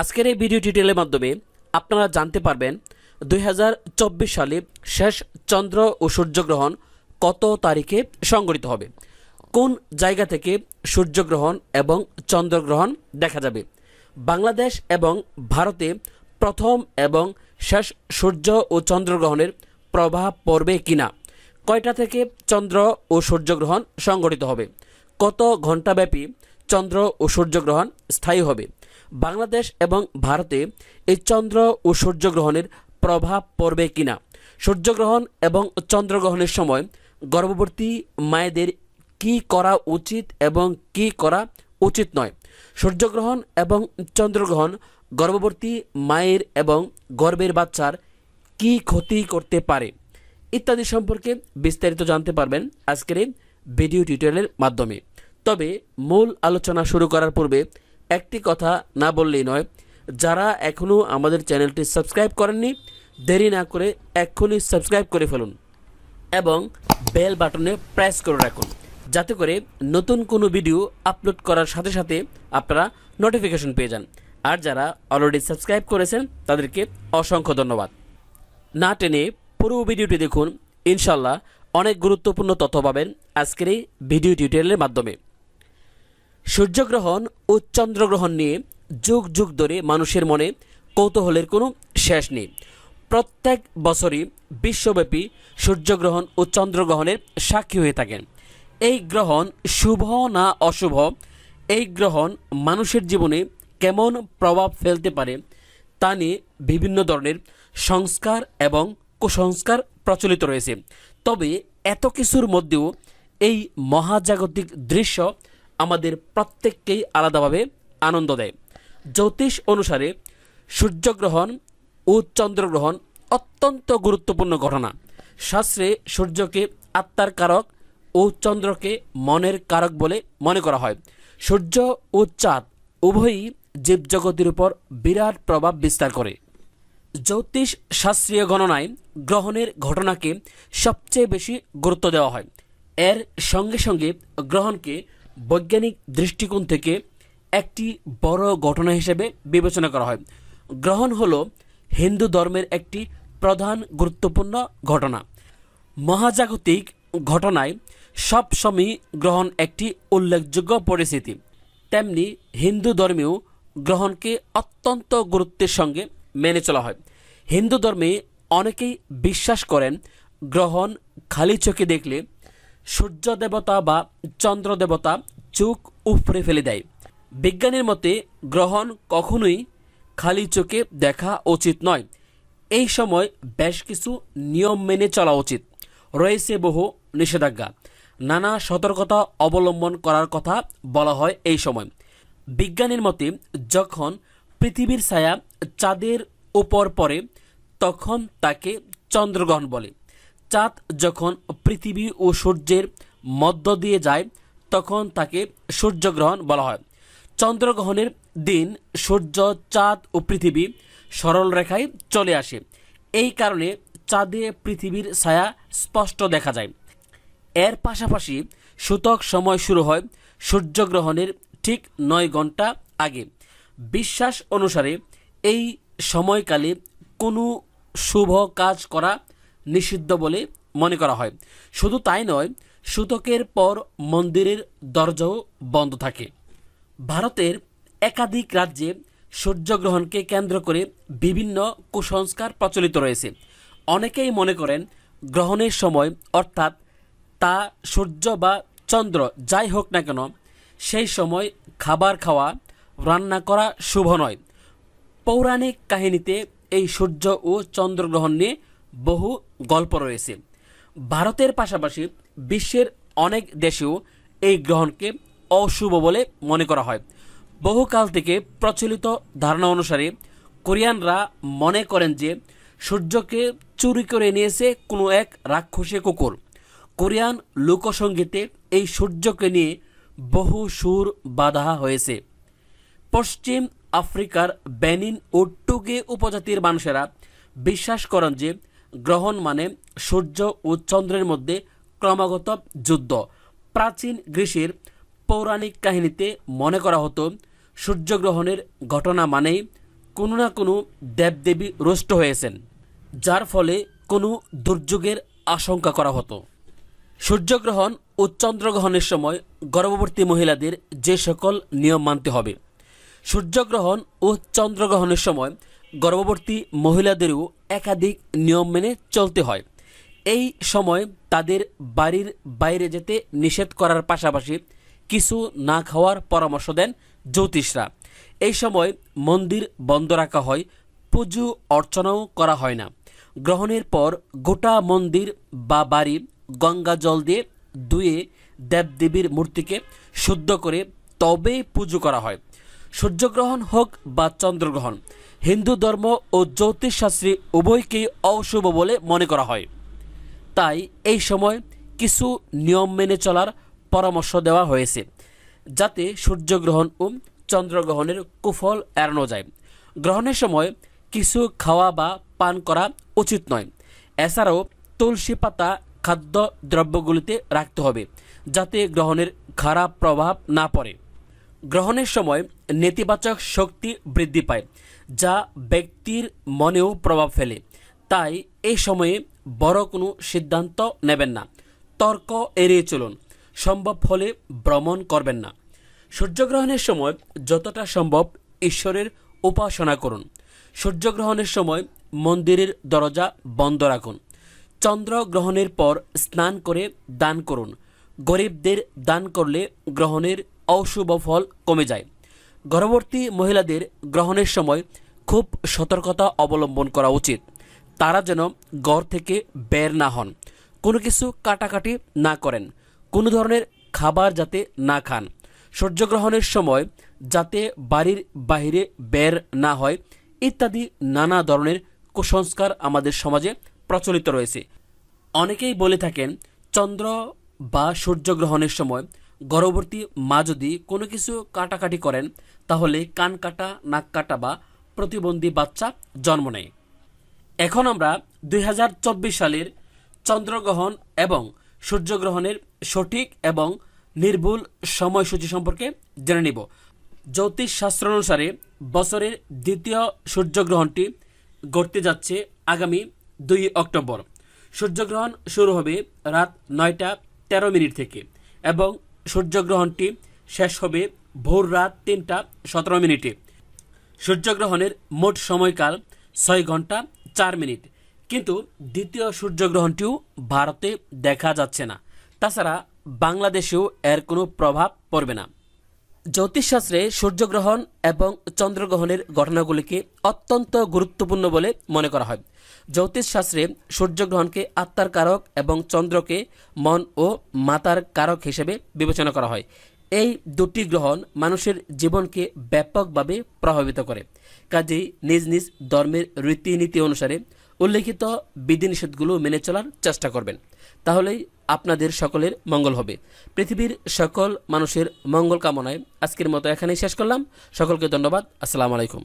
আজকের এই ভিডিও টিউটোরিয়ালের মাধ্যমে আপনারা জানতে পারবেন দুই সালে শেষ চন্দ্র ও সূর্যগ্রহণ কত তারিখে সংগঠিত হবে কোন জায়গা থেকে সূর্যগ্রহণ এবং চন্দ্রগ্রহণ দেখা যাবে বাংলাদেশ এবং ভারতে প্রথম এবং শেষ সূর্য ও চন্দ্রগ্রহণের প্রভাব পড়বে কিনা কয়টা থেকে চন্দ্র ও সূর্যগ্রহণ সংগঠিত হবে কত ঘণ্টাব্যাপী চন্দ্র ও সূর্যগ্রহণ স্থায়ী হবে বাংলাদেশ এবং ভারতে এই চন্দ্র ও সূর্যগ্রহণের প্রভাব পড়বে কিনা সূর্যগ্রহণ এবং চন্দ্রগ্রহণের সময় গর্ভবতী মায়েদের কি করা উচিত এবং কি করা উচিত নয় সূর্যগ্রহণ এবং চন্দ্রগ্রহণ গর্ভবতী মায়ের এবং গর্ভের বাচ্চার কি ক্ষতি করতে পারে ইত্যাদি সম্পর্কে বিস্তারিত জানতে পারবেন আজকের এই ভিডিও টিউটোরিয়ালের মাধ্যমে তবে মূল আলোচনা শুরু করার পূর্বে একটি কথা না বললেই নয় যারা এখনও আমাদের চ্যানেলটি সাবস্ক্রাইব করেননি দেরি না করে এক্ষুনি সাবস্ক্রাইব করে ফেলুন এবং বেল বাটনে প্রেস করে রাখুন যাতে করে নতুন কোনো ভিডিও আপলোড করার সাথে সাথে আপনারা নোটিফিকেশন পেয়ে যান আর যারা অলরেডি সাবস্ক্রাইব করেছেন তাদেরকে অসংখ্য ধন্যবাদ না টেনে পুরো ভিডিওটি দেখুন ইনশাল্লাহ অনেক গুরুত্বপূর্ণ তথ্য পাবেন আজকের এই ভিডিও টিউটোরিয়ালের মাধ্যমে সূর্যগ্রহণ ও চন্দ্রগ্রহণ নিয়ে যুগ যুগ ধরে মানুষের মনে কৌতূহলের কোনো শেষ নেই প্রত্যেক বছরই বিশ্বব্যাপী সূর্যগ্রহণ ও চন্দ্রগ্রহণের সাক্ষী হয়ে থাকেন এই গ্রহণ শুভ না অশুভ এই গ্রহণ মানুষের জীবনে কেমন প্রভাব ফেলতে পারে তা নিয়ে বিভিন্ন ধরনের সংস্কার এবং কুসংস্কার প্রচলিত রয়েছে তবে এত কিছুর মধ্যেও এই মহাজাগতিক দৃশ্য আমাদের প্রত্যেককেই আলাদাভাবে আনন্দ দেয় জ্যোতিষ অনুসারে সূর্যগ্রহণ ও চন্দ্রগ্রহণ অত্যন্ত গুরুত্বপূর্ণ ঘটনা শাস্ত্রে সূর্যকে আত্মার কারক ও চন্দ্রকে মনের কারক বলে মনে করা হয় সূর্য ও চাঁদ উভয়ই জীবজগতের উপর বিরাট প্রভাব বিস্তার করে জ্যোতিষ শাস্ত্রীয় গণনায় গ্রহণের ঘটনাকে সবচেয়ে বেশি গুরুত্ব দেওয়া হয় এর সঙ্গে সঙ্গে গ্রহণকে বৈজ্ঞানিক দৃষ্টিকোণ থেকে একটি বড় ঘটনা হিসেবে বিবেচনা করা হয় গ্রহণ হল হিন্দু ধর্মের একটি প্রধান গুরুত্বপূর্ণ ঘটনা মহাজাগতিক ঘটনায় সবসময় গ্রহণ একটি উল্লেখযোগ্য পরিস্থিতি তেমনি হিন্দু ধর্মেও গ্রহণকে অত্যন্ত গুরুত্বের সঙ্গে মেনে চলা হয় হিন্দু ধর্মে অনেকেই বিশ্বাস করেন গ্রহণ খালি চোখে দেখলে সূর্য দেবতা বা চন্দ্র দেবতা চোখ উপড়ে ফেলে দেয় বিজ্ঞানীর মতে গ্রহণ কখনোই খালি চোখে দেখা উচিত নয় এই সময় বেশ কিছু নিয়ম মেনে চলা উচিত রয়েছে বহু নিষেধাজ্ঞা নানা সতর্কতা অবলম্বন করার কথা বলা হয় এই সময় বিজ্ঞানীর মতে যখন পৃথিবীর ছায়া চাঁদের উপর পড়ে তখন তাকে চন্দ্রগ্রহণ বলে চাঁদ যখন পৃথিবী ও সূর্যের মধ্য দিয়ে যায় তখন তাকে সূর্যগ্রহণ বলা হয় চন্দ্রগ্রহণের দিন সূর্য চাঁদ ও পৃথিবী সরল রেখায় চলে আসে এই কারণে চাঁদে পৃথিবীর ছায়া স্পষ্ট দেখা যায় এর পাশাপাশি সূতক সময় শুরু হয় সূর্যগ্রহণের ঠিক নয় ঘন্টা আগে বিশ্বাস অনুসারে এই সময়কালে কোনো শুভ কাজ করা নিষিদ্ধ বলে মনে করা হয় শুধু তাই নয় সূতকের পর মন্দিরের দরজাও বন্ধ থাকে ভারতের একাধিক রাজ্যে সূর্যগ্রহণকে কেন্দ্র করে বিভিন্ন কুসংস্কার প্রচলিত রয়েছে অনেকেই মনে করেন গ্রহণের সময় অর্থাৎ তা সূর্য বা চন্দ্র যাই হোক না কেন সেই সময় খাবার খাওয়া রান্না করা শুভ নয় পৌরাণিক কাহিনীতে এই সূর্য ও চন্দ্রগ্রহণ নিয়ে বহু গল্প রয়েছে ভারতের পাশাপাশি বিশ্বের অনেক দেশেও এই গ্রহণকে অশুভ বলে মনে করা হয় বহুকাল থেকে প্রচলিত ধারণা অনুসারে কোরিয়ানরা মনে করেন যে সূর্যকে চুরি করে নিয়েছে কোনো এক রাক্ষসী কুকুর কোরিয়ান লোকসঙ্গীতে এই সূর্যকে নিয়ে বহু সুর বাধা হয়েছে পশ্চিম আফ্রিকার বেনিন ও টুগে উপজাতির মানুষেরা বিশ্বাস করেন যে গ্রহণ মানে সূর্য ও চন্দ্রের মধ্যে ক্রমাগত যুদ্ধ প্রাচীন গ্রীষের পৌরাণিক কাহিনীতে মনে করা হতো সূর্যগ্রহণের ঘটনা মানেই কোনো না কোনো দেবদেবী রুষ্ট হয়েছেন যার ফলে কোনো দুর্যোগের আশঙ্কা করা হতো সূর্যগ্রহণ ও চন্দ্রগ্রহণের সময় গর্ভবর্তী মহিলাদের যে সকল নিয়ম মানতে হবে সূর্যগ্রহণ ও চন্দ্রগ্রহণের সময় গর্ভবর্তী মহিলাদেরও একাধিক নিয়ম মেনে চলতে হয় এই সময় তাদের বাড়ির বাইরে যেতে নিষেধ করার পাশাপাশি কিছু না খাওয়ার পরামর্শ দেন জ্যোতিষরা এই সময় মন্দির বন্ধ রাখা হয় পুজো অর্চনাও করা হয় না গ্রহণের পর গোটা মন্দির বা বাড়ি গঙ্গা জল দিয়ে ধুয়ে দেবদেবীর মূর্তিকে শুদ্ধ করে তবে পুজো করা হয় সূর্যগ্রহণ হোক বা চন্দ্রগ্রহণ হিন্দু ধর্ম ও জ্যোতিষশাস্ত্রে উভয়কেই অশুভ বলে মনে করা হয় তাই এই সময় কিছু নিয়ম মেনে চলার পরামর্শ দেওয়া হয়েছে যাতে সূর্যগ্রহণ ও চন্দ্রগ্রহণের কুফল এড়ানো যায় গ্রহণের সময় কিছু খাওয়া বা পান করা উচিত নয় এছাড়াও তুলসী পাতা খাদ্য দ্রব্যগুলিতে রাখতে হবে যাতে গ্রহণের খারাপ প্রভাব না পড়ে গ্রহণের সময় নেতিবাচক শক্তি বৃদ্ধি পায় যা ব্যক্তির মনেও প্রভাব ফেলে তাই এই সময়ে বড় কোনো সিদ্ধান্ত নেবেন না তর্ক এড়িয়ে চলুন সম্ভব হলে ভ্রমণ করবেন না সূর্যগ্রহণের সময় যতটা সম্ভব ঈশ্বরের উপাসনা করুন সূর্যগ্রহণের সময় মন্দিরের দরজা বন্ধ রাখুন চন্দ্রগ্রহণের পর স্নান করে দান করুন গরিবদের দান করলে গ্রহণের অশুভ ফল কমে যায় গর্ভবতী মহিলাদের গ্রহণের সময় খুব সতর্কতা অবলম্বন করা উচিত তারা যেন ঘর থেকে বের না হন কোনো কিছু কাটাকাটি না করেন কোনো ধরনের খাবার যাতে না খান সূর্যগ্রহণের সময় যাতে বাড়ির বাহিরে বের না হয় ইত্যাদি নানা ধরনের কুসংস্কার আমাদের সমাজে প্রচলিত রয়েছে অনেকেই বলে থাকেন চন্দ্র বা সূর্যগ্রহণের সময় গর্ভবতী মা যদি কোনো কিছু কাটাকাটি করেন তাহলে কান কাটা নাক কাটা বা প্রতিবন্ধী বাচ্চা জন্ম নেয় এখন আমরা দুই সালের চন্দ্রগ্রহণ এবং সূর্যগ্রহণের সঠিক এবং নির্ভুল সময়সূচি সম্পর্কে জেনে নিব জ্যোতিষ শাস্ত্র অনুসারে বছরের দ্বিতীয় সূর্যগ্রহণটি ঘটতে যাচ্ছে আগামী দুই অক্টোবর সূর্যগ্রহণ শুরু হবে রাত নয়টা তেরো মিনিট থেকে এবং সূর্যগ্রহণটি শেষ হবে ভোর রাত তিনটা সতেরো মিনিটে সূর্যগ্রহণের মোট সময়কাল ছয় ঘন্টা চার মিনিট কিন্তু দ্বিতীয় সূর্যগ্রহণটিও ভারতে দেখা যাচ্ছে না তাছাড়া বাংলাদেশেও এর কোনো প্রভাব পড়বে না জ্যোতিষশাস্ত্রে সূর্যগ্রহণ এবং চন্দ্রগ্রহণের ঘটনাগুলিকে অত্যন্ত গুরুত্বপূর্ণ বলে মনে করা হয় জ্যোতিষশাস্ত্রে সূর্যগ্রহণকে আত্মার কারক এবং চন্দ্রকে মন ও মাতার কারক হিসেবে বিবেচনা করা হয় এই দুটি গ্রহণ মানুষের জীবনকে ব্যাপকভাবে প্রভাবিত করে কাজেই নিজ নিজ ধর্মের রীতিনীতি অনুসারে উল্লেখিত বিধিনিষেধগুলো মেনে চলার চেষ্টা করবেন তাহলেই আপনাদের সকলের মঙ্গল হবে পৃথিবীর সকল মানুষের মঙ্গল কামনায় আজকের মতো এখানেই শেষ করলাম সকলকে ধন্যবাদ আসসালামু আলাইকুম